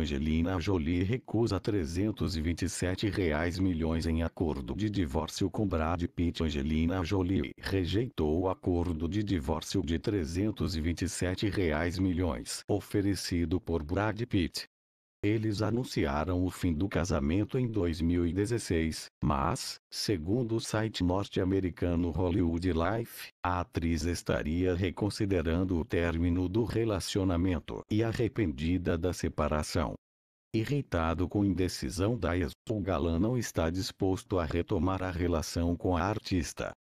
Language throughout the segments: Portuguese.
Angelina Jolie recusa 327 reais milhões em acordo de divórcio com Brad Pitt. Angelina Jolie rejeitou o acordo de divórcio de 327 reais milhões oferecido por Brad Pitt. Eles anunciaram o fim do casamento em 2016, mas, segundo o site norte-americano Hollywood Life, a atriz estaria reconsiderando o término do relacionamento e arrependida da separação. Irritado com a indecisão da ex, o galã não está disposto a retomar a relação com a artista.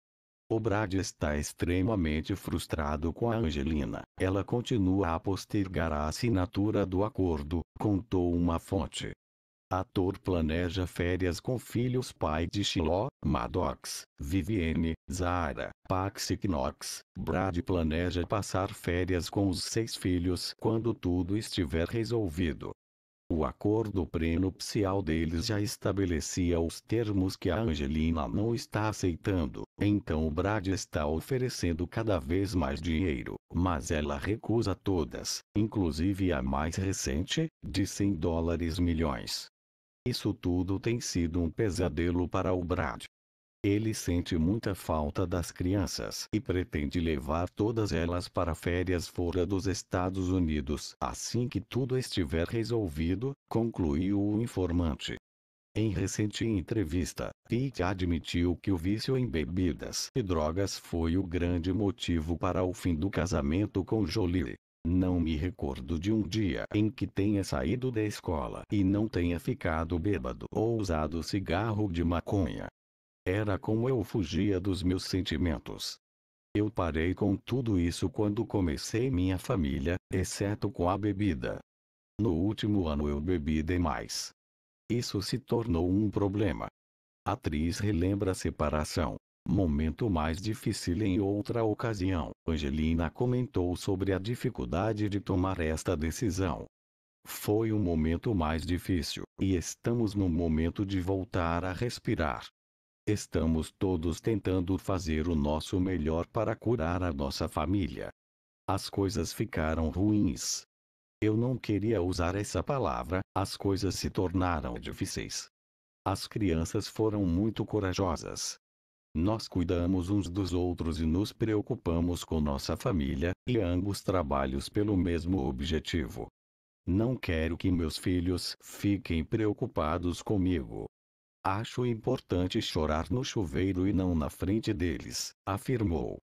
O Brad está extremamente frustrado com a Angelina. Ela continua a postergar a assinatura do acordo, contou uma fonte. Ator planeja férias com filhos pai de Shiloh, Maddox, Vivienne, Zara, Pax e Knox. Brad planeja passar férias com os seis filhos quando tudo estiver resolvido. O acordo prenupcial deles já estabelecia os termos que a Angelina não está aceitando. Então o Brad está oferecendo cada vez mais dinheiro, mas ela recusa todas, inclusive a mais recente, de 100 dólares milhões. Isso tudo tem sido um pesadelo para o Brad, ele sente muita falta das crianças e pretende levar todas elas para férias fora dos Estados Unidos assim que tudo estiver resolvido, concluiu o informante. Em recente entrevista, Pitt admitiu que o vício em bebidas e drogas foi o grande motivo para o fim do casamento com Jolie. Não me recordo de um dia em que tenha saído da escola e não tenha ficado bêbado ou usado cigarro de maconha. Era como eu fugia dos meus sentimentos. Eu parei com tudo isso quando comecei minha família, exceto com a bebida. No último ano eu bebi demais. Isso se tornou um problema. A atriz relembra a separação. Momento mais difícil em outra ocasião, Angelina comentou sobre a dificuldade de tomar esta decisão. Foi um momento mais difícil, e estamos no momento de voltar a respirar. Estamos todos tentando fazer o nosso melhor para curar a nossa família. As coisas ficaram ruins. Eu não queria usar essa palavra, as coisas se tornaram difíceis. As crianças foram muito corajosas. Nós cuidamos uns dos outros e nos preocupamos com nossa família, e ambos trabalhos pelo mesmo objetivo. Não quero que meus filhos fiquem preocupados comigo. Acho importante chorar no chuveiro e não na frente deles, afirmou.